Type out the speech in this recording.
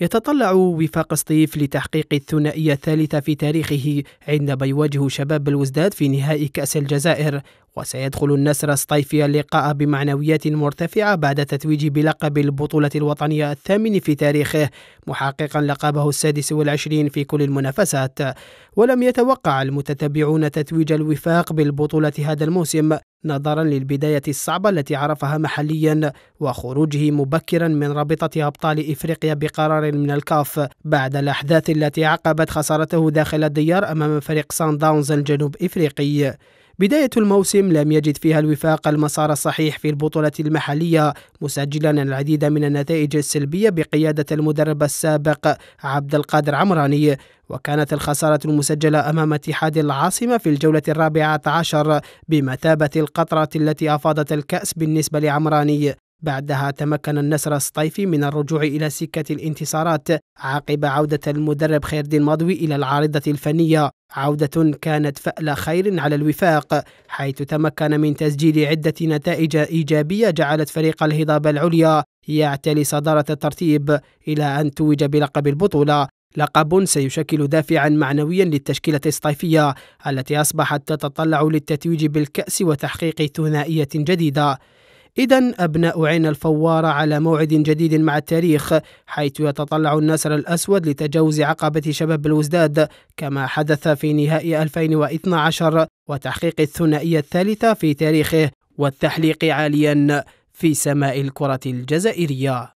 يتطلع وفاق سطيف لتحقيق الثنائية الثالثة في تاريخه عندما يواجه شباب بلوزداد في نهائي كأس الجزائر وسيدخل النسر الصيفي اللقاء بمعنويات مرتفعة بعد تتويج بلقب البطولة الوطنية الثامن في تاريخه محققا لقبه السادس والعشرين في كل المنافسات ولم يتوقع المتتبعون تتويج الوفاق بالبطولة هذا الموسم نظرا للبداية الصعبة التي عرفها محليا وخروجه مبكرا من رابطة أبطال إفريقيا بقرار من الكاف بعد الأحداث التي عقبت خسارته داخل الديار أمام فريق سان داونز الجنوب إفريقي بداية الموسم لم يجد فيها الوفاق المسار الصحيح في البطولة المحلية مسجلا العديد من النتائج السلبية بقيادة المدرب السابق عبد القادر عمراني وكانت الخسارة المسجلة أمام اتحاد العاصمة في الجولة الرابعة عشر بمثابة القطرة التي أفاضت الكأس بالنسبة لعمراني بعدها تمكن النصر الصيفي من الرجوع إلى سكة الانتصارات عقب عودة المدرب خير الدين مضوي إلى العارضة الفنية عودة كانت فأل خير على الوفاق حيث تمكن من تسجيل عدة نتائج إيجابية جعلت فريق الهضاب العليا يعتلي صدارة الترتيب إلى أن توج بلقب البطولة لقب سيشكل دافعا معنويا للتشكيلة الصيفية التي أصبحت تتطلع للتتويج بالكأس وتحقيق ثنائية جديدة إذا أبناء عين الفوارة على موعد جديد مع التاريخ حيث يتطلع النسر الأسود لتجاوز عقبة شباب الوزداد كما حدث في نهائي 2012 وتحقيق الثنائية الثالثة في تاريخه والتحليق عاليا في سماء الكرة الجزائرية